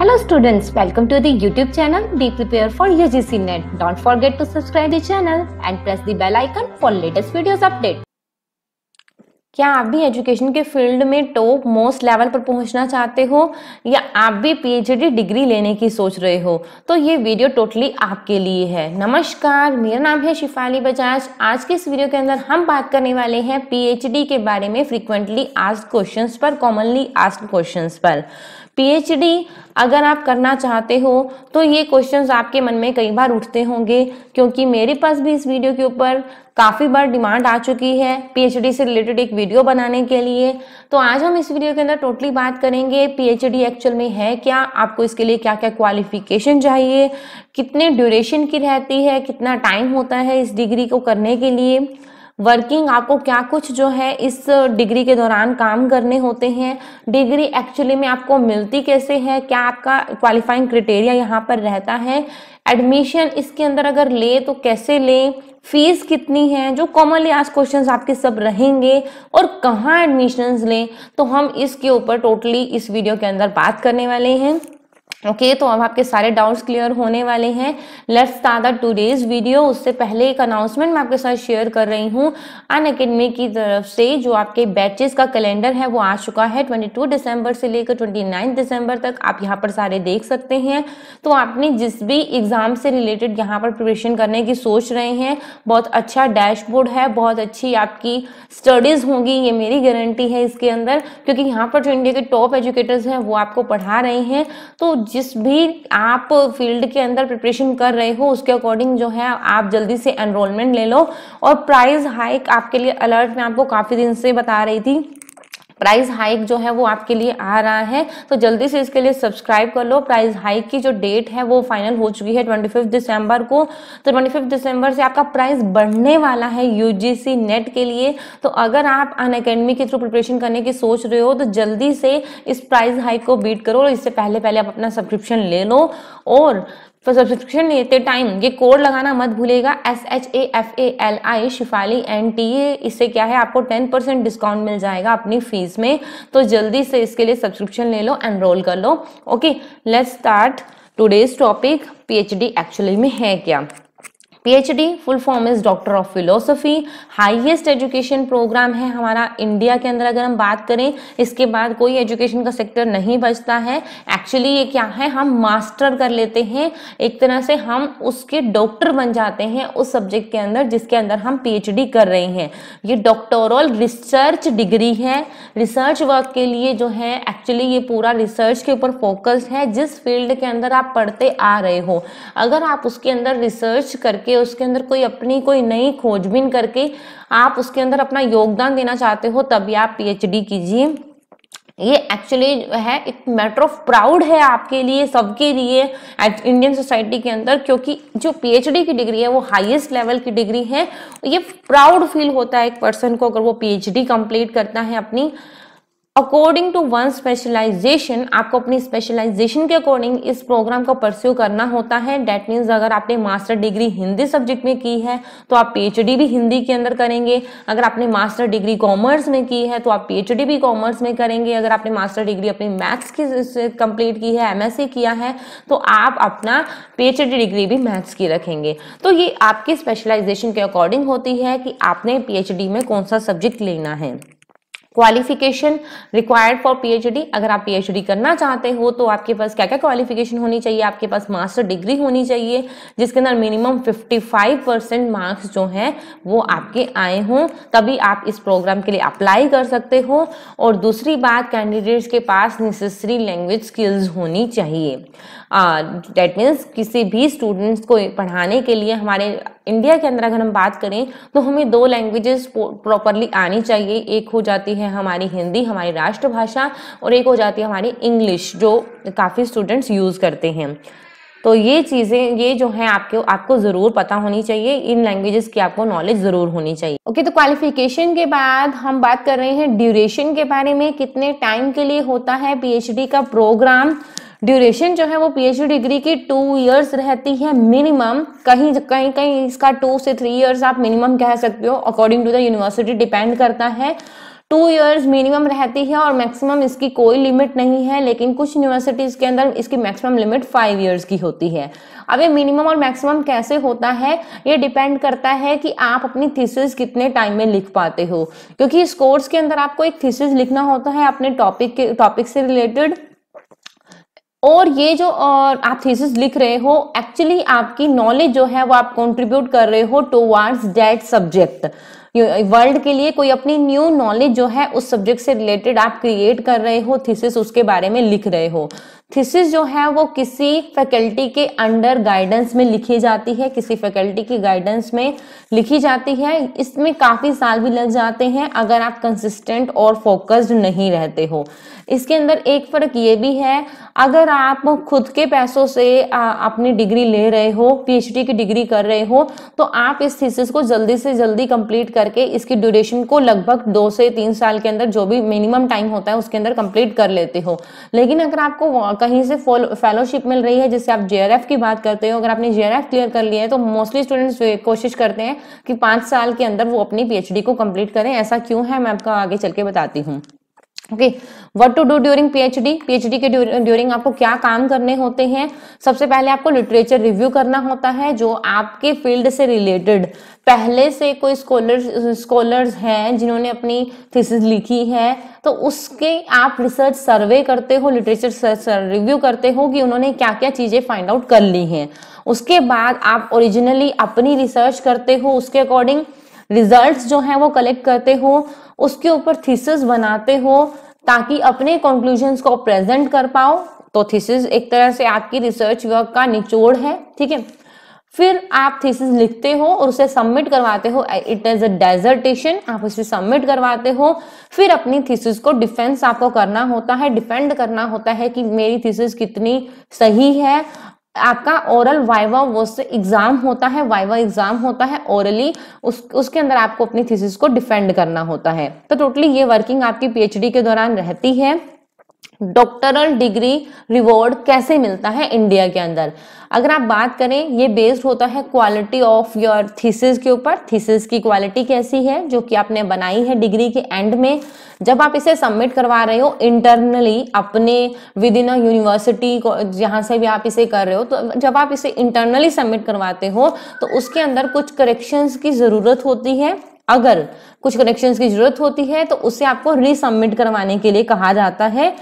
Hello students, welcome to the YouTube channel Be Prepare for UGC NET. Don't forget to subscribe the channel and press the bell icon for latest videos update. क्या आप भी education के field में top most level पर पहुंचना चाहते हो या आप भी पीएचडी डिग्री लेने की सोच रहे हो तो ये वीडियो टोटली आपके लिए है नमस्कार मेरा नाम है शिफाली बजाज आज के इस वीडियो के अंदर हम बात करने वाले हैं पीएचडी के बारे में फ्रीक्वेंटली आस्ड क्वेश्चंस पर कॉमनली आस्ड क्वेश्चंस पर पीएचडी अगर आप करना चाहते हो तो ये क्वेश्चंस आपके मन में कई बार उठते होंगे क्योंकि मेरे पास भी इस वीडियो के ऊपर काफ़ी बार डिमांड आ चुकी है पीएचडी से रिलेटेड एक वीडियो बनाने के लिए तो आज हम इस वीडियो के अंदर टोटली बात करेंगे पीएचडी एक्चुअल में है क्या आपको इसके लिए क्या क्या क्वालिफिकेशन चाहिए कितने ड्यूरेशन की रहती है कितना टाइम होता है इस डिग्री को करने के लिए वर्किंग आपको क्या कुछ जो है इस डिग्री के दौरान काम करने होते हैं डिग्री एक्चुअली में आपको मिलती कैसे है क्या आपका क्वालिफाइंग क्रिटेरिया यहाँ पर रहता है एडमिशन इसके अंदर अगर ले तो कैसे लें फीस कितनी है जो कॉमनली आज क्वेश्चंस आपके सब रहेंगे और कहाँ एडमिशन्स लें तो हम इसके ऊपर टोटली इस वीडियो के अंदर बात करने वाले हैं ओके okay, तो अब आपके सारे डाउट्स क्लियर होने वाले हैं let's start the today's video उससे पहले एक अनाउंसमेंट मैं आपके साथ शेयर कर रही हूँ अन अकेडमी की तरफ से जो आपके बैचेस का कैलेंडर है वो आ चुका है 22 दिसंबर से लेकर 29 दिसंबर तक आप यहाँ पर सारे देख सकते हैं तो आपने जिस भी एग्ज़ाम से रिलेटेड यहाँ पर प्रिपरेशन करने की सोच रहे हैं बहुत अच्छा डैशबोर्ड है बहुत अच्छी आपकी स्टडीज़ होंगी ये मेरी गारंटी है इसके अंदर क्योंकि यहाँ पर जो इंडिया के टॉप एजुकेटर्स हैं वो आपको पढ़ा रहे हैं तो जिस भी आप फील्ड के अंदर प्रिपरेशन कर रहे हो उसके अकॉर्डिंग जो है आप जल्दी से एनरोलमेंट ले लो और प्राइस हाइक आपके लिए अलर्ट में आपको काफ़ी दिन से बता रही थी प्राइस हाइक जो है वो आपके लिए आ रहा है तो जल्दी से इसके लिए सब्सक्राइब कर लो प्राइस हाइक की जो डेट है वो फाइनल हो चुकी है ट्वेंटी दिसंबर को तो ट्वेंटी दिसंबर से आपका प्राइस बढ़ने वाला है यूजीसी नेट के लिए तो अगर आप अन अकेडमी के थ्रू प्रिपरेशन करने की सोच रहे हो तो जल्दी से इस प्राइज हाइक को बीट करो और इससे पहले पहले आप अपना सब्सक्रिप्शन ले लो और फॉर सब्सक्रिप्शन लेते टाइम ये कोड लगाना मत भूलेगा S H A F A L I Shifali N T A इससे क्या है आपको टेन परसेंट डिस्काउंट मिल जाएगा अपनी फीस में तो जल्दी से इसके लिए सब्सक्रिप्शन ले लो एनरोल कर लो okay let's start today's topic P H D actually में है क्या PhD full form is doctor of philosophy highest education programme है हमारा इंडिया के अंदर अगर हम बात करें इसके बाद कोई एजुकेशन का सेक्टर नहीं बचता है एक्चुअली ये क्या है हम मास्टर कर लेते हैं एक तरह से हम उसके डॉक्टर बन जाते हैं उस सब्जेक्ट के अंदर जिसके अंदर हम पीएचडी कर रहे हैं ये डॉक्टोरल रिसर्च डिग्री है रिसर्च वर्क के लिए जो है एक्चुअली ये पूरा रिसर्च के ऊपर फोकस है जिस फील्ड के अंदर आप पढ़ते आ रहे हो अगर आप उसके अंदर रिसर्च करके करके उसके अंदर कोई अपनी कोई नई खोजबीन करके आप उसके अंदर अपना योगदान देना चाहते हो तभी आप पीएचडी कीजिए ये एक्चुअली है एक मैटर ऑफ प्राउड है आपके लिए सबके लिए इंडियन सोसाइटी के अंदर क्योंकि जो पीएचडी की डिग्री है वो हाईएस्ट लेवल की डिग्री है ये प्राउड फील होता है एक पर्सन को अगर वो पीएचडी कंप्लीट करता है अपनी अकॉर्डिंग टू वन स्पेशलाइजेशन आपको अपनी स्पेशलाइजेशन के अकॉर्डिंग इस प्रोग्राम को परस्यू करना होता है डेट मीन्स अगर आपने मास्टर डिग्री हिंदी सब्जेक्ट में की है तो आप पीएचडी भी हिंदी के अंदर करेंगे अगर आपने मास्टर डिग्री कॉमर्स में की है तो आप पीएचडी भी कॉमर्स में करेंगे अगर आपने मास्टर डिग्री अपनी मैथ्स की कंप्लीट की है एमएससी किया है तो आप अपना पीएचडी डिग्री भी मैथ्स की रखेंगे तो ये आपकी स्पेशलाइजेशन के अकॉर्डिंग होती है कि आपने पीएचडी में कौन सा सब्जेक्ट लेना है क्वालिफिकेशन रिक्वायर्ड फॉर पीएचडी अगर आप पीएचडी करना चाहते हो तो आपके पास क्या क्या क्वालिफिकेशन होनी चाहिए आपके पास मास्टर डिग्री होनी चाहिए जिसके अंदर मिनिमम 55 परसेंट मार्क्स जो हैं वो आपके आए हों तभी आप इस प्रोग्राम के लिए अप्लाई कर सकते हो और दूसरी बात कैंडिडेट्स के पास नेसेसरी लैंग्वेज स्किल्स होनी चाहिए डेट मीन्स किसी भी स्टूडेंट्स को पढ़ाने के लिए हमारे इंडिया के अंदर अगर हम बात करें तो हमें दो लैंग्वेजेस प्रॉपरली आनी चाहिए एक हो जाती है हमारी हिंदी हमारी राष्ट्रभाषा और एक हो जाती है हमारी इंग्लिश जो काफ़ी स्टूडेंट्स यूज़ करते हैं तो ये चीज़ें ये जो है आपके आपको ज़रूर पता होनी चाहिए इन लैंग्वेजेस की आपको नॉलेज ज़रूर होनी चाहिए ओके okay, तो क्वालिफिकेशन के बाद हम बात कर रहे हैं ड्यूरेशन के बारे में कितने टाइम के लिए होता है पीएचडी का प्रोग्राम ड्यूरेशन जो है वो पीएचडी डिग्री की टू इयर्स रहती है मिनिमम कहीं कहीं कहीं इसका टू से थ्री इयर्स आप मिनिमम कह सकते हो according to the university depend करता है टू ईयर्स मिनिमम रहती है और मैक्सिमम इसकी कोई लिमिट नहीं है लेकिन कुछ यूनिवर्सिटीज़ के अंदर इसकी मैक्सिमम लिमिट फाइव ईयर्स की होती है अब ये मिनिमम और मैक्सिमम कैसे होता है ये डिपेंड करता है कि आप अपनी थीसिस कितने टाइम में लिख पाते हो क्योंकि इस कोर्स के अंदर आपको एक थीसिस लिखना होता है अपने टॉपिक के टॉपिक से रिलेटेड और ये जो आप थीसिस लिख रहे हो एक्चुअली आपकी नॉलेज जो है वो आप कंट्रीब्यूट कर रहे हो towards that subject world uh, के लिए कोई अपनी न्यू नॉलेज जो है उस सब्जेक्ट से रिलेटेड आप क्रिएट कर रहे हो थीसिस उसके बारे में लिख रहे हो थीसिस जो है वो किसी फैकल्टी के अंडर गाइडेंस में लिखी जाती है किसी फैकल्टी की गाइडेंस में लिखी जाती है इसमें काफ़ी साल भी लग जाते हैं अगर आप कंसिस्टेंट और फोकस्ड नहीं रहते हो इसके अंदर एक फ़र्क ये भी है अगर आप खुद के पैसों से अपनी डिग्री ले रहे हो पीएचडी की डिग्री कर रहे हो तो आप इस थीसिस को जल्दी से जल्दी कंप्लीट करके इसकी ड्यूरेशन को लगभग दो से तीन साल के अंदर जो भी मिनिमम टाइम होता है उसके अंदर कंप्लीट कर लेते हो लेकिन अगर आपको कहीं से फेलोशिप मिल रही है जिससे आप जे की बात करते हो अगर आपने जेआरएफ क्लियर कर लिया है तो मोस्टली स्टूडेंट्स कोशिश करते हैं कि पाँच साल के अंदर वो अपनी पी को कंप्लीट करें ऐसा क्यों है मैं आपका आगे चल के बताती हूँ okay what to do during PhD PhD के ड्यूरिंग आपको क्या काम करने होते हैं सबसे पहले आपको लिटरेचर रिव्यू करना होता है जो आपके फील्ड से रिलेटेड पहले से कोई स्कॉलर स्कॉलर्स हैं जिन्होंने अपनी थीसिस लिखी है तो उसके आप रिसर्च सर्वे करते हो लिटरेचर रिव्यू करते हो कि उन्होंने क्या क्या चीज़ें फाइंड आउट कर ली हैं उसके बाद आप ओरिजिनली अपनी रिसर्च करते हो उसके अकॉर्डिंग रिजल्ट्स जो हैं वो कलेक्ट करते हो उसके ऊपर थीसिस बनाते हो ताकि अपने कंक्लूजन्स को प्रेजेंट कर पाओ तो थीसिस एक तरह से आपकी रिसर्च वर्क का निचोड़ है ठीक है फिर आप थीसिस लिखते हो और उसे सबमिट करवाते हो इट इज अ डेजर्टेशन आप उसे सबमिट करवाते हो फिर अपनी थीसिस को डिफेंस आपको करना होता है डिफेंड करना होता है कि मेरी थीसिस कितनी सही है आपका ओरल वाइवा वो से एग्जाम होता है वाइवा एग्जाम होता है ओरली उस उसके अंदर आपको अपनी थीसिस को डिफेंड करना होता है तो टोटली ये वर्किंग आपकी पीएचडी के दौरान रहती है डॉक्टरल डिग्री रिवॉर्ड कैसे मिलता है इंडिया के अंदर अगर आप बात करें ये बेस्ड होता है क्वालिटी ऑफ योर थीसिस के ऊपर थीसिस की क्वालिटी कैसी है जो कि आपने बनाई है डिग्री के एंड में जब आप इसे सबमिट करवा रहे हो इंटरनली अपने विद इन अ यूनिवर्सिटी जहाँ से भी आप इसे कर रहे हो तो जब आप इसे इंटरनली सबमिट करवाते हो तो उसके अंदर कुछ करेक्शंस की ज़रूरत होती है अगर कुछ कनेक्शंस की जरूरत होती है तो उसे आपको रिसबमिट करवाने के लिए कहा जाता है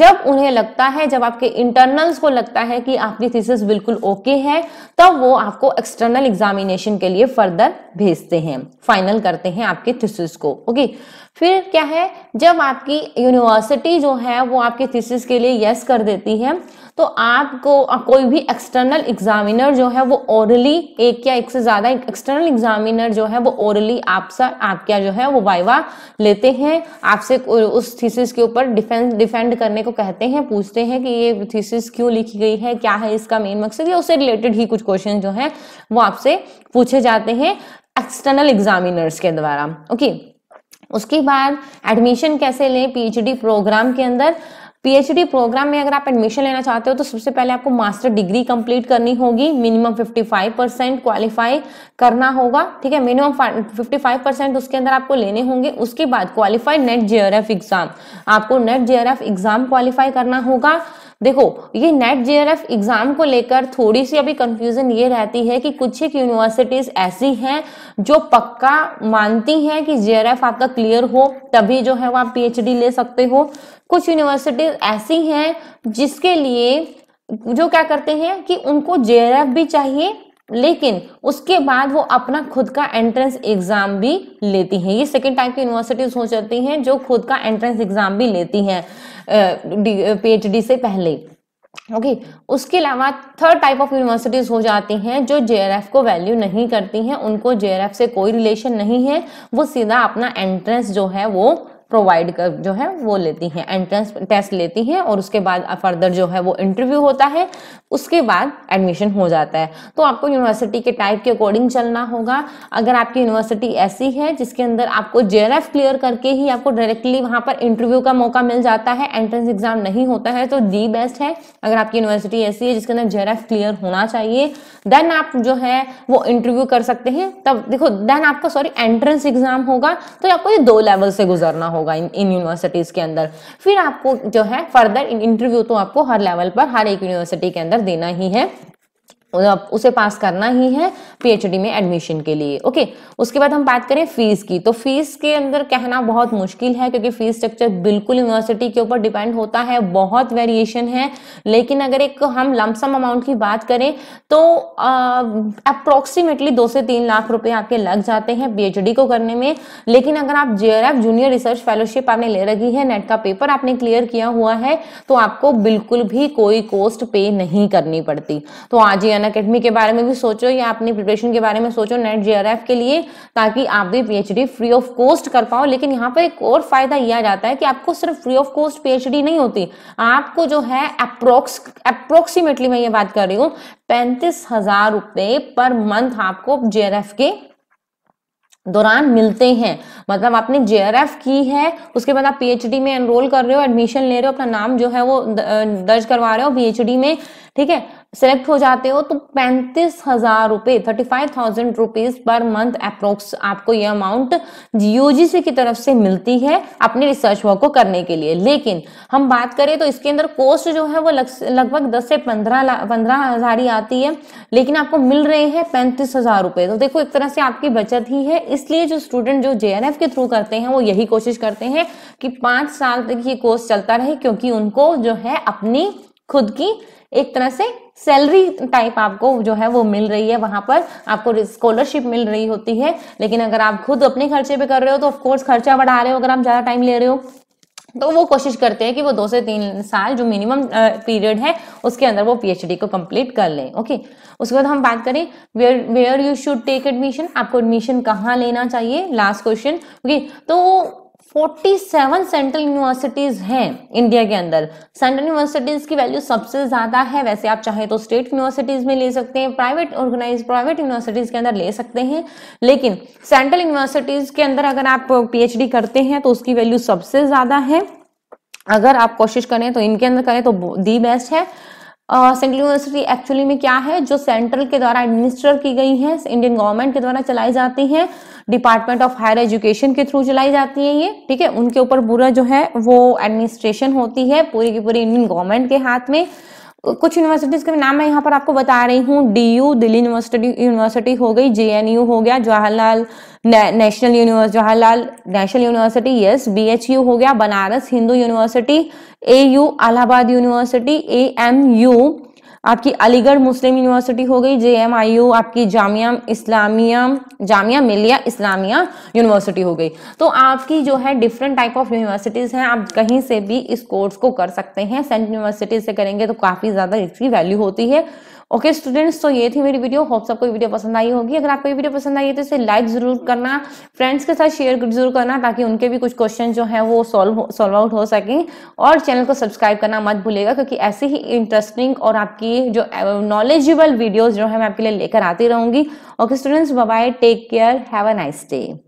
जब उन्हें लगता है जब आपके इंटरनल्स को लगता है कि आपकी थीसिस बिल्कुल ओके है तब वो आपको एक्सटर्नल एग्जामिनेशन के लिए फर्दर भेजते हैं फाइनल करते हैं आपके थीसिस को ओके फिर क्या है जब आपकी यूनिवर्सिटी जो है वो आपके थीसिस के लिए यस कर देती है तो आपको कोई भी एक्सटर्नल एग्जामिनर जो है वो ओरली एक या एक से ज़्यादा एक्सटर्नल एग्जामिनर जो है वो ओरली आपसा आपका जो है वो वाइवा लेते हैं आपसे उस थीसिस के ऊपर डिफेंस डिफेंड करने को कहते हैं पूछते हैं कि ये थीसिस क्यों लिखी गई है क्या है इसका मेन मकसद या उससे रिलेटेड ही कुछ क्वेश्चन जो है वो आपसे पूछे जाते हैं एक्सटर्नल एग्जामिनर्स के द्वारा ओके okay? उसके बाद एडमिशन कैसे लें पीएचडी प्रोग्राम के अंदर पीएचडी प्रोग्राम में अगर आप एडमिशन लेना चाहते हो तो सबसे पहले आपको मास्टर डिग्री कंप्लीट करनी होगी मिनिमम 55 परसेंट क्वालिफाई करना होगा ठीक है मिनिमम 55 परसेंट उसके अंदर आपको लेने होंगे उसके बाद क्वालिफाइड नेट जे एग्जाम आपको नेट जे एग्जाम क्वालिफाई करना होगा देखो ये नेट जे एग्जाम को लेकर थोड़ी सी अभी कंफ्यूजन ये रहती है कि कुछ एक यूनिवर्सिटीज ऐसी हैं जो पक्का मानती हैं कि जे आपका क्लियर हो तभी जो है वो आप पी ले सकते हो कुछ यूनिवर्सिटीज ऐसी हैं जिसके लिए जो क्या करते हैं कि उनको जे भी चाहिए लेकिन उसके बाद वो अपना खुद का एंट्रेंस एग्जाम भी लेती हैं ये सेकेंड टाइप की यूनिवर्सिटीज हो जाती हैं जो खुद का एंट्रेंस एग्जाम भी लेती हैं पीएचडी से पहले ओके okay. उसके अलावा थर्ड टाइप ऑफ यूनिवर्सिटीज हो जाती हैं जो जे को वैल्यू नहीं करती हैं उनको जे से कोई रिलेशन नहीं है वो सीधा अपना एंट्रेंस जो है वो प्रोवाइड कर जो है वो लेती हैं एंट्रेंस टेस्ट लेती हैं और उसके बाद फर्दर जो है वो इंटरव्यू होता है उसके बाद एडमिशन हो जाता है तो आपको यूनिवर्सिटी के टाइप के अकॉर्डिंग चलना होगा अगर आपकी यूनिवर्सिटी ऐसी है जिसके अंदर आपको जे क्लियर करके ही आपको डायरेक्टली वहाँ पर इंटरव्यू का मौका मिल जाता है एंट्रेंस एग्जाम नहीं होता है तो दी बेस्ट है अगर आपकी यूनिवर्सिटी ऐसी है जिसके अंदर जे क्लियर होना चाहिए देन आप जो है वो इंटरव्यू कर सकते हैं तब देखो देन आपका सॉरी एंट्रेंस एग्जाम होगा तो आपको ये दो लेवल से गुजरना होगा होगा इन इन यूनिवर्सिटीज़ के अंदर फिर आपको जो है फर्दर इंटरव्यू तो आपको हर लेवल पर हर एक यूनिवर्सिटी के अंदर देना ही है तो उसे पास करना ही है पीएचडी में एडमिशन के लिए ओके उसके बाद हम बात करें फीस की तो फीस के अंदर कहना बहुत मुश्किल है क्योंकि फीस स्ट्रक्चर बिल्कुल यूनिवर्सिटी के ऊपर डिपेंड होता है बहुत वेरिएशन है लेकिन अगर एक हम लमसम अमाउंट की बात करें तो अप्रोक्सीमेटली दो से तीन लाख रुपए आपके लग जाते हैं पीएचडी को करने में लेकिन अगर आप जे जूनियर रिसर्च फेलोशिप आपने ले रखी है नेट का पेपर आपने क्लियर किया हुआ है तो आपको बिल्कुल भी कोई कॉस्ट पे नहीं करनी पड़ती तो आज ही एन अकेडमी के बारे में भी सोचो या अपनी प्रिपरेशन के बारे में सोचो नेट जे के लिए ताकि आप भी पीएचडी फ्री ऑफ कॉस्ट कर पाओ लेकिन यहाँ पर एक और फायदा यह जाता है कि आपको सिर्फ फ्री ऑफ कॉस्ट पीएचडी नहीं होती आपको जो है अप्रोक्स अप्रोक्सीमेटली मैं ये बात कर रही हूँ पैंतीस हजार रुपये पर मंथ आपको जे के दौरान मिलते हैं मतलब आपने जे की है उसके बाद आप पी में एनरोल कर रहे हो एडमिशन ले रहे हो अपना नाम जो है वो दर्ज करवा रहे हो पी में ठीक है सेलेक्ट हो जाते हो तो पैंतीस हजार रुपए thirty five thousand rupees per month approx आपको ये अमाउंट यूजीसी की तरफ से मिलती है अपने रिसर्च वर्क को करने के लिए लेकिन हम बात करें तो इसके अंदर कॉस्ट जो है वो लगभग दस से पंद्रह पंद्रह हजार ही आती है लेकिन आपको मिल रहे हैं पैंतीस हजार रुपए तो देखो एक तरह से आपकी बचत ही है इसलिए जो स्टूडेंट जो जे पीडीएफ के थ्रू करते हैं वो यही कोशिश करते हैं कि पांच साल तक ये कोर्स चलता रहे क्योंकि उनको जो है अपनी खुद की एक तरह से सैलरी टाइप आपको जो है वो मिल रही है वहां पर आपको स्कॉलरशिप मिल रही होती है लेकिन अगर आप खुद अपने खर्चे पे कर रहे हो तो ऑफकोर्स खर्चा बढ़ा रहे हो अगर आप ज्यादा टाइम ले रहे हो तो वो कोशिश करते हैं कि वो दो से तीन साल जो मिनिमम पीरियड है उसके अंदर वो पीएचडी को कंप्लीट कर लें ओके उसके बाद हम बात करें where where you should take admission आपको एडमिशन कहाँ लेना चाहिए लास्ट क्वेश्चन ओके तो 47 सेंट्रल यूनिवर्सिटीज हैं इंडिया के अंदर सेंट्रल यूनिवर्सिटीज की वैल्यू सबसे ज्यादा है वैसे आप चाहे तो स्टेट यूनिवर्सिटीज में ले सकते हैं प्राइवेट ऑर्गेनाइज प्राइवेट यूनिवर्सिटीज के अंदर ले सकते हैं लेकिन सेंट्रल यूनिवर्सिटीज के अंदर अगर आप पीएचडी करते हैं तो उसकी वैल्यू सबसे ज्यादा है अगर आप कोशिश करें तो इनके अंदर करें तो दी बेस्ट है सेंट्रल यूनिवर्सिटी एक्चुअली में क्या है जो सेंट्रल के द्वारा एडमिनिस्टर की गई है इंडियन गवर्नमेंट के द्वारा चलाई जाती है डिपार्टमेंट ऑफ हायर एजुकेशन के थ्रू चलाई जाती है ये ठीक है उनके ऊपर पूरा जो है वो एडमिनिस्ट्रेशन होती है पूरी की पूरी इंडियन गवर्नमेंट के हाथ में कुछ यूनिवर्सिटीज के नाम मैं यहाँ पर आपको बता रही हूँ डीयू दिल्ली यूनिवर्सिटी यूनिवर्सिटी हो गई जेएनयू हो गया Jawaharlal national university Jawaharlal national university yes BHU हो गया Banaras Hindu university AU Allahabad university AMU आपकी अलीगढ़ मुस्लिम यूनिवर्सिटी हो गई जे आपकी जामिया इस्लामिया जामिया मिलिया इस्लामिया यूनिवर्सिटी हो गई तो आपकी जो है डिफरेंट टाइप ऑफ यूनिवर्सिटीज़ हैं आप कहीं से भी इस कोर्स को कर सकते हैं सेंट यूनिवर्सिटी से करेंगे तो काफ़ी ज़्यादा इसकी वैल्यू होती है ओके okay, स्टूडेंट्स तो ये थी मेरी वीडियो होप्स आपको वीडियो पसंद आई होगी अगर आपको ये वीडियो पसंद आई है तो इसे लाइक जरूर करना फ्रेंड्स के साथ शेयर जरूर करना ताकि उनके भी कुछ क्वेश्चन जो है वो सॉल्व सॉल्व आउट हो सकें और चैनल को सब्सक्राइब करना मत भूलेगा क्योंकि ऐसे ही इंटरेस्टिंग और आपकी जो नॉलेजेबल uh, वीडियोज जो है मैं आपके लिए लेकर आती रहूँगी okay students bye take care have a nice day